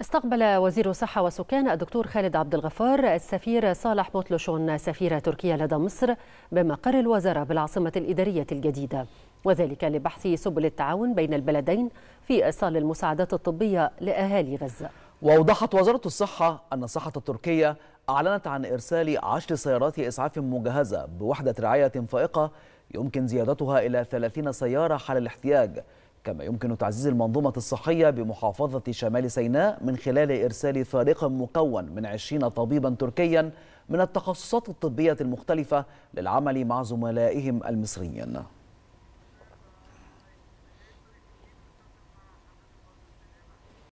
استقبل وزير الصحة والسكان الدكتور خالد عبد الغفار السفير صالح بوتلوشون سفير تركيا لدى مصر بمقر الوزارة بالعاصمة الإدارية الجديدة وذلك لبحث سبل التعاون بين البلدين في إيصال المساعدات الطبية لأهالي غزة وأوضحت وزارة الصحة أن الصحة التركية أعلنت عن إرسال عشر سيارات إسعاف مجهزة بوحدة رعاية فائقة يمكن زيادتها إلى 30 سيارة حال الاحتياج كما يمكن تعزيز المنظومة الصحية بمحافظة شمال سيناء من خلال إرسال فريق مكون من 20 طبيبا تركيا من التخصصات الطبية المختلفة للعمل مع زملائهم المصريين